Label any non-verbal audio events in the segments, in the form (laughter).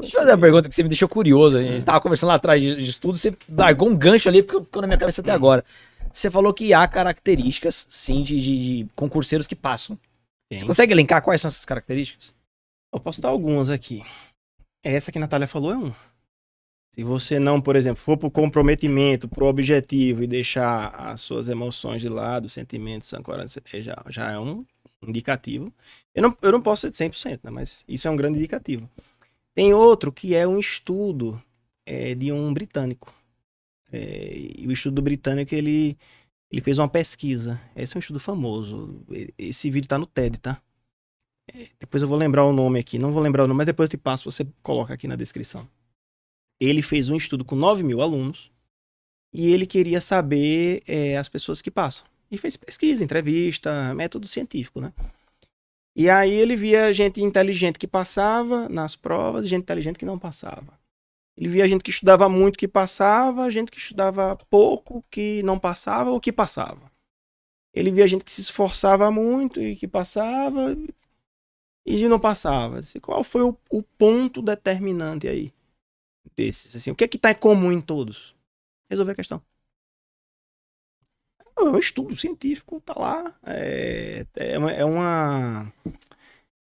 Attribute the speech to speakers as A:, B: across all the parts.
A: Deixa eu fazer uma pergunta que você me deixou curioso. A gente estava conversando lá atrás de tudo, você largou um gancho ali, porque ficou na minha cabeça até hum. agora. Você falou que há características, sim, de, de, de concurseiros que passam. Sim. Você consegue elencar quais são essas características? Eu posso dar algumas aqui.
B: Essa que a Natália falou é um. Se você não, por exemplo, for pro comprometimento, pro objetivo e deixar as suas emoções de lado, sentimentos ancorados, é, já, já é um indicativo. Eu não, eu não posso ser de 100%, né? mas isso é um grande indicativo. Tem outro que é um estudo é, de um britânico. É, e o estudo britânico, ele, ele fez uma pesquisa. Esse é um estudo famoso. Esse vídeo tá no TED, tá? É, depois eu vou lembrar o nome aqui. Não vou lembrar o nome, mas depois eu te passo, você coloca aqui na descrição. Ele fez um estudo com 9 mil alunos e ele queria saber é, as pessoas que passam. E fez pesquisa, entrevista, método científico, né? E aí ele via gente inteligente que passava nas provas, gente inteligente que não passava. Ele via gente que estudava muito que passava, gente que estudava pouco que não passava ou que passava. Ele via gente que se esforçava muito e que passava e não passava. Assim, qual foi o, o ponto determinante aí desses? Assim, o que é que está em comum em todos? Resolver a questão. É um estudo científico, tá lá. é, é uma é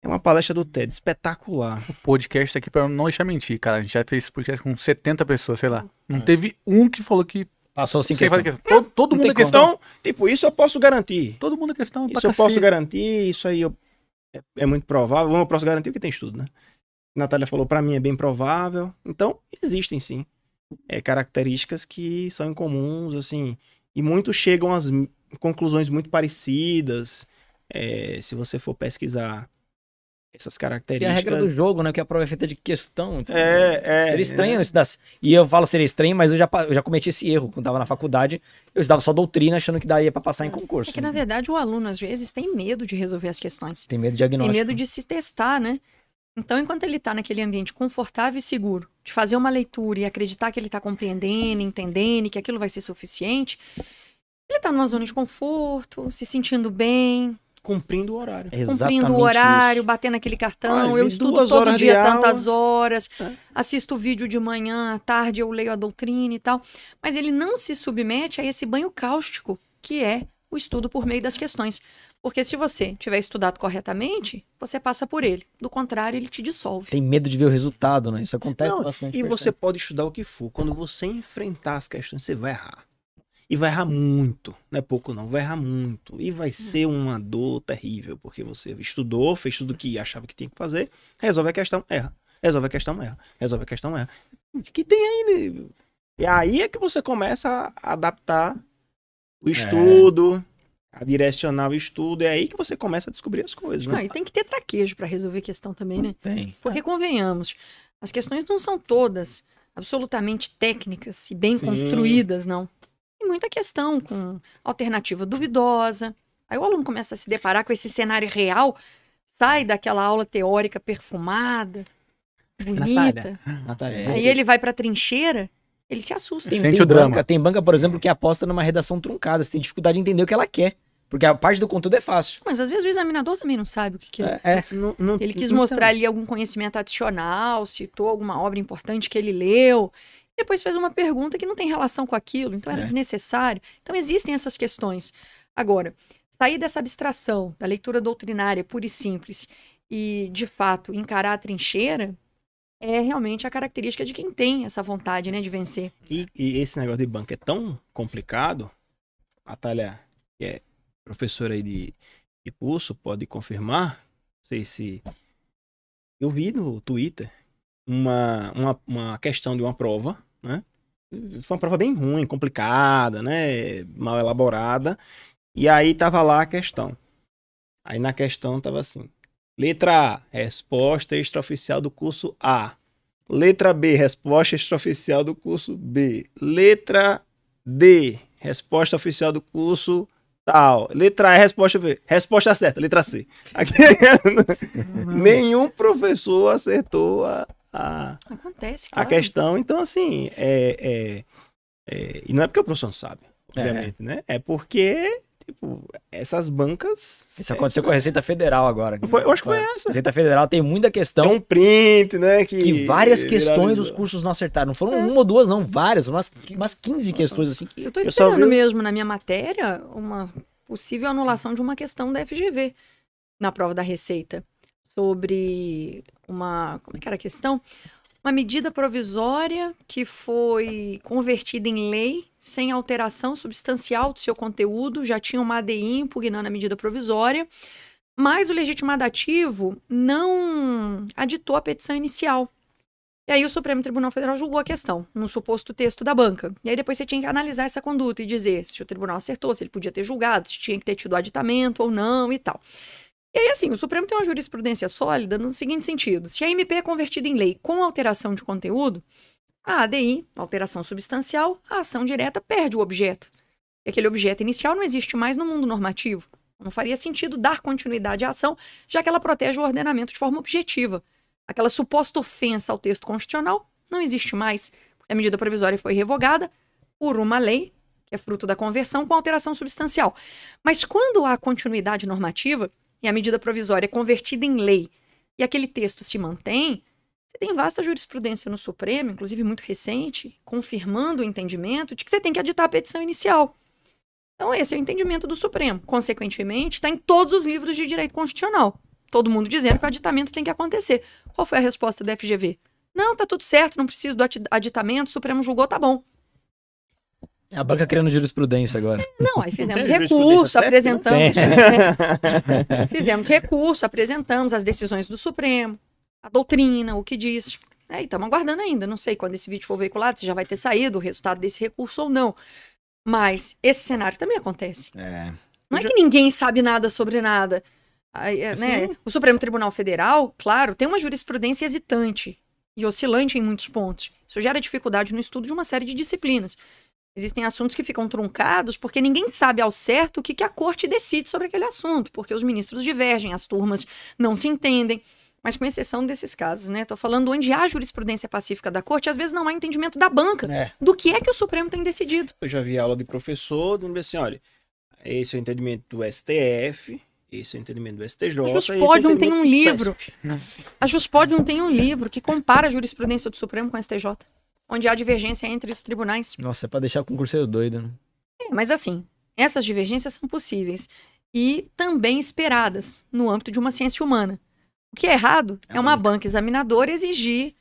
B: é uma palestra do TED, espetacular. O podcast aqui, pra
C: não deixar mentir, cara, a gente já fez podcast com 70 pessoas, sei lá. Não é. teve um que falou que Passou sem questão. questão. Todo, todo não mundo é questão. Então,
B: tipo, isso eu posso garantir. Todo mundo é questão. Tá isso eu cacete. posso garantir, isso aí eu... é, é, muito provável. Eu posso garantir que tem estudo, né? Natália falou, para mim é bem provável. Então, existem sim. É, características que são incomuns, assim. E muitos chegam às conclusões muito parecidas. É,
A: se você for pesquisar essas características. E é a regra do jogo, né? Que a prova é feita de questão. Então, é, é. Seria é. estranho é. isso. Das... E eu falo seria estranho, mas eu já, eu já cometi esse erro. Quando estava na faculdade, eu estava só doutrina, achando que daria para passar em concurso. É que, né? na
C: verdade, o aluno, às vezes, tem medo de resolver as questões. Tem
A: medo de diagnóstico. Tem medo de
C: se testar, né? Então, enquanto ele está naquele ambiente confortável e seguro, de fazer uma leitura e acreditar que ele está compreendendo, entendendo, que aquilo vai ser suficiente, ele está numa zona de conforto, se sentindo bem, cumprindo o horário.
B: Exatamente cumprindo o horário,
C: isso. batendo aquele cartão. Ah, eu estudo todo dia tantas horas, é. assisto vídeo de manhã, à tarde eu leio a doutrina e tal. Mas ele não se submete a esse banho cáustico que é o estudo por meio das questões. Porque se você tiver estudado corretamente, você passa por ele. Do contrário, ele te dissolve.
A: Tem medo de ver o resultado, né? Isso acontece não, bastante. E é você pode estudar o que for. Quando
B: você enfrentar as questões, você vai errar. E vai errar uhum. muito, não é pouco não, vai errar muito. E vai uhum. ser uma dor terrível, porque você estudou, fez tudo o que achava que tinha que fazer, resolve a questão, erra. Resolve a questão, erra. Resolve a questão, erra. O que tem aí? Né? E aí é que você começa a adaptar o é. estudo, é. a direcionar o estudo. É aí que você começa a descobrir as coisas, né? Ah, e
C: tem que ter traquejo para resolver a questão também, né? Tem. Porque convenhamos, as questões não são todas absolutamente técnicas e bem Sim. construídas, não muita questão com alternativa duvidosa. Aí o aluno começa a se deparar com esse cenário real, sai daquela aula teórica perfumada, bonita. Natália,
A: Natália, é. aí ele
C: vai para trincheira, ele se assusta. Tem, tem, banca,
A: tem banca, por exemplo, que aposta numa redação truncada, você tem dificuldade de entender o que ela quer. Porque a parte do conteúdo é fácil.
C: Mas às vezes o examinador também não sabe o que, que é. é.
A: ele quis mostrar ali
C: algum conhecimento adicional, citou alguma obra importante que ele leu. Depois fez uma pergunta que não tem relação com aquilo, então era é. desnecessário. Então existem essas questões. Agora, sair dessa abstração da leitura doutrinária pura e simples e, de fato, encarar a trincheira é realmente a característica de quem tem essa vontade né, de vencer.
B: E, e esse negócio de banco é tão complicado, Natália, que é professora aí de, de curso, pode confirmar, não sei se... Eu vi no Twitter uma, uma, uma questão de uma prova né? Foi é uma prova bem ruim, complicada, né? Mal elaborada. E aí tava lá a questão. Aí na questão tava assim: letra A, resposta extraoficial do curso A. Letra B, resposta extraoficial do curso B. Letra D, resposta oficial do curso tal. Letra E, resposta B. Resposta certa, letra C. Aqui, (laughs) uhum. nenhum professor acertou a, a, Acontece, claro. a questão. Então, assim, é, é, é, e não é porque o professor não sabe, é. obviamente,
A: né? É porque Tipo, essas bancas. Isso aconteceu com a Receita Federal agora. Foi, eu acho que foi essa. A Receita Federal tem muita questão. Tem um print, né? Que, que várias questões os cursos não acertaram. Não foram é. uma ou duas, não, várias. Umas, umas 15 questões assim. Que... Eu tô esperando eu mesmo
C: na minha matéria uma possível anulação de uma questão da FGV na prova da Receita sobre uma. Como é que era a questão? Uma medida provisória que foi convertida em lei sem alteração substancial do seu conteúdo, já tinha uma ADI impugnando a medida provisória, mas o legitimado ativo não aditou a petição inicial. E aí o Supremo Tribunal Federal julgou a questão, no suposto texto da banca. E aí depois você tinha que analisar essa conduta e dizer se o tribunal acertou, se ele podia ter julgado, se tinha que ter tido aditamento ou não e tal. E aí, assim, o Supremo tem uma jurisprudência sólida no seguinte sentido: se a MP é convertida em lei com alteração de conteúdo, a ADI, alteração substancial, a ação direta perde o objeto. E aquele objeto inicial não existe mais no mundo normativo. Não faria sentido dar continuidade à ação, já que ela protege o ordenamento de forma objetiva. Aquela suposta ofensa ao texto constitucional não existe mais. A medida provisória foi revogada por uma lei, que é fruto da conversão, com alteração substancial. Mas quando há continuidade normativa, e a medida provisória é convertida em lei e aquele texto se mantém, você tem vasta jurisprudência no Supremo, inclusive muito recente, confirmando o entendimento de que você tem que aditar a petição inicial. Então, esse é o entendimento do Supremo. Consequentemente, está em todos os livros de direito constitucional. Todo mundo dizendo que o aditamento tem que acontecer. Qual foi a resposta da FGV? Não, tá tudo certo, não preciso do aditamento, o Supremo julgou, tá bom.
A: A banca criando jurisprudência agora.
C: Não, aí fizemos recurso, apresentamos.
A: Né? (laughs)
C: fizemos recurso, apresentamos as decisões do Supremo, a doutrina, o que diz. É, e estamos aguardando ainda. Não sei quando esse vídeo for veiculado, se já vai ter saído o resultado desse recurso ou não. Mas esse cenário também acontece. É. Não é que ninguém sabe nada sobre nada. É, é né? O Supremo Tribunal Federal, claro, tem uma jurisprudência hesitante e oscilante em muitos pontos. Isso gera dificuldade no estudo de uma série de disciplinas. Existem assuntos que ficam truncados porque ninguém sabe ao certo o que, que a corte decide sobre aquele assunto, porque os ministros divergem, as turmas não se entendem. Mas com exceção desses casos, né? Tô falando onde há jurisprudência pacífica da corte, às vezes não há entendimento da banca é. do que é que o Supremo tem decidido.
B: Eu já vi aula de professor dizendo assim: olha, esse é o entendimento do STF, esse é o entendimento
A: do STJ. A Juspodium é tem um livro.
C: A Juspodium tem um livro que compara a jurisprudência do Supremo com a STJ onde há divergência entre os tribunais.
A: Nossa, é para deixar o concurseiro doido, né?
C: É, mas assim, essas divergências são possíveis e também esperadas no âmbito de uma ciência humana. O que é errado é, é uma banca. banca examinadora exigir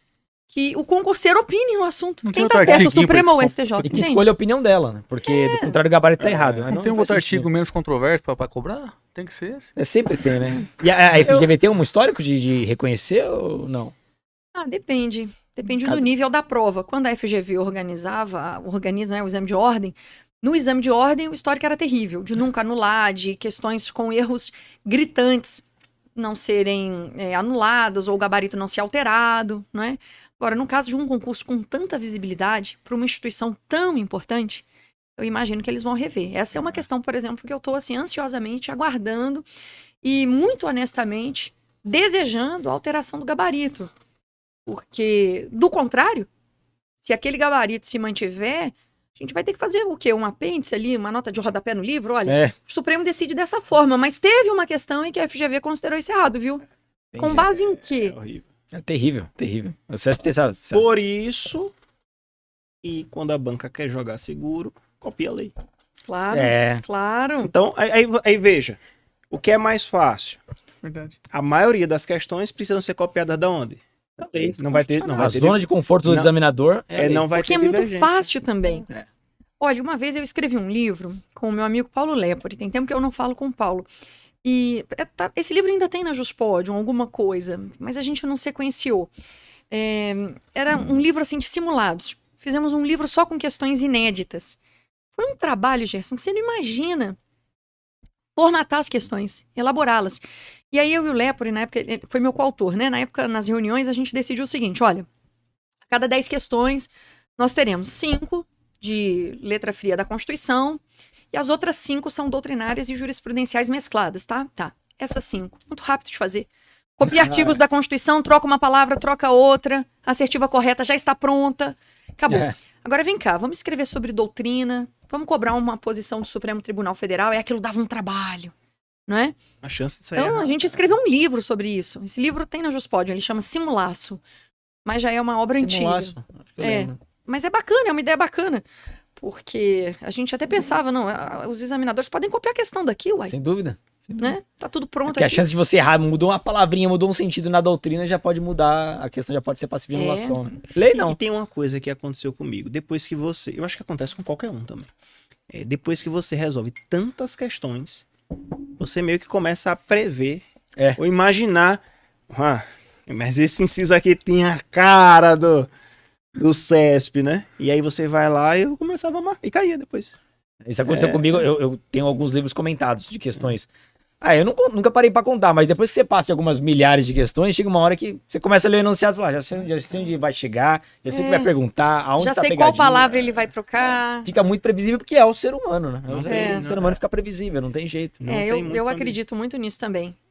C: que o concurseiro opine no assunto. Não Quem está certo, o Supremo ou o STJ? E que escolha a
A: opinião dela, né? Porque é. do contrário o gabarito está é, errado. Né? Não, não, tem um outro artigo menos controverso para cobrar? Tem que ser É, sempre tem, né? (laughs) E a, a FGV Eu... tem é um histórico de, de reconhecer ou não?
C: Ah, depende. Depende Cada... do nível da prova. Quando a FGV organizava, organiza né, o exame de ordem, no exame de ordem o histórico era terrível, de nunca anular, de questões com erros gritantes não serem é, anuladas ou o gabarito não ser alterado, não é? Agora, no caso de um concurso com tanta visibilidade para uma instituição tão importante, eu imagino que eles vão rever. Essa é uma questão, por exemplo, que eu estou assim ansiosamente aguardando e muito honestamente desejando a alteração do gabarito, porque, do contrário, se aquele gabarito se mantiver, a gente vai ter que fazer o quê? Um apêndice ali, uma nota de rodapé no livro? Olha, é. o Supremo decide dessa forma, mas teve uma questão em que a FGV considerou isso errado, viu? Com base em quê? É, é
B: horrível.
A: É terrível, terrível. O que tem, sabe, Por
B: isso, e quando a banca quer jogar seguro, copia a lei.
C: Claro, é. claro.
B: Então, aí, aí, aí veja, o que é mais fácil? Verdade. A maioria das questões precisam ser copiadas da onde? talvez. Não vai ter, não vai ter. A zona de conforto do não,
A: examinador é, é não vai porque ter é muito
C: fácil também. É. Olha, uma vez eu escrevi um livro com o meu amigo Paulo Lepore. Tem tempo que eu não falo com o Paulo. E é, tá, esse livro ainda tem na Juspodium, alguma coisa, mas a gente não sequenciou. É, era hum. um livro assim de simulados. Fizemos um livro só com questões inéditas. Foi um trabalho, Gerson, que você não imagina formatar as questões, elaborá-las. E aí eu e o Lepore, na época, foi meu coautor, né? Na época, nas reuniões, a gente decidiu o seguinte: olha, a cada 10 questões, nós teremos cinco de letra fria da Constituição, e as outras cinco são doutrinárias e jurisprudenciais mescladas, tá? Tá. Essas cinco. Muito rápido de fazer. Copia artigos da Constituição, troca uma palavra, troca outra, assertiva correta já está pronta. Acabou. É. Agora vem cá, vamos escrever sobre doutrina, Vamos cobrar uma posição do Supremo Tribunal Federal, é aquilo dava um trabalho, não é?
B: A chance de sair. Então, a
C: gente escreveu um livro sobre isso. Esse livro tem na Juspódio, ele chama Simulaço, mas já é uma obra Simulaço. antiga. Simulaço, acho que eu é. lembro. Mas é bacana, é uma ideia bacana. Porque a gente até pensava, não, os examinadores podem copiar a questão daqui, uai. Sem dúvida. Né? Tá tudo pronto. É porque aqui. a chance de
A: você errar, mudou uma palavrinha, mudou um sentido na doutrina, já pode mudar, a questão já pode ser passiva de anulação. É. Né? Lei
B: não. E, tem uma coisa que aconteceu comigo. Depois que você. Eu acho que acontece com qualquer um também. É, depois que você resolve tantas questões, você meio que começa a prever é. ou imaginar. Ah, mas esse inciso aqui tem a cara do, do CESP, né? E aí você vai lá e eu começava a marcar. E caía depois.
A: Isso aconteceu é. comigo, eu, eu, tenho alguns livros comentados de questões. Ah, eu não, nunca parei para contar, mas depois que você passa algumas milhares de questões, chega uma hora que você começa a ler o enunciado e fala, ah, já sei, já sei onde vai chegar, já sei o é. que vai é. perguntar, aonde Já tá sei qual palavra
C: ele vai trocar.
A: É. Fica muito previsível porque é o ser humano, né? É o, ser, humano fica previsível, não tem jeito. Não é, tem eu,
C: eu acredito muito nisso também.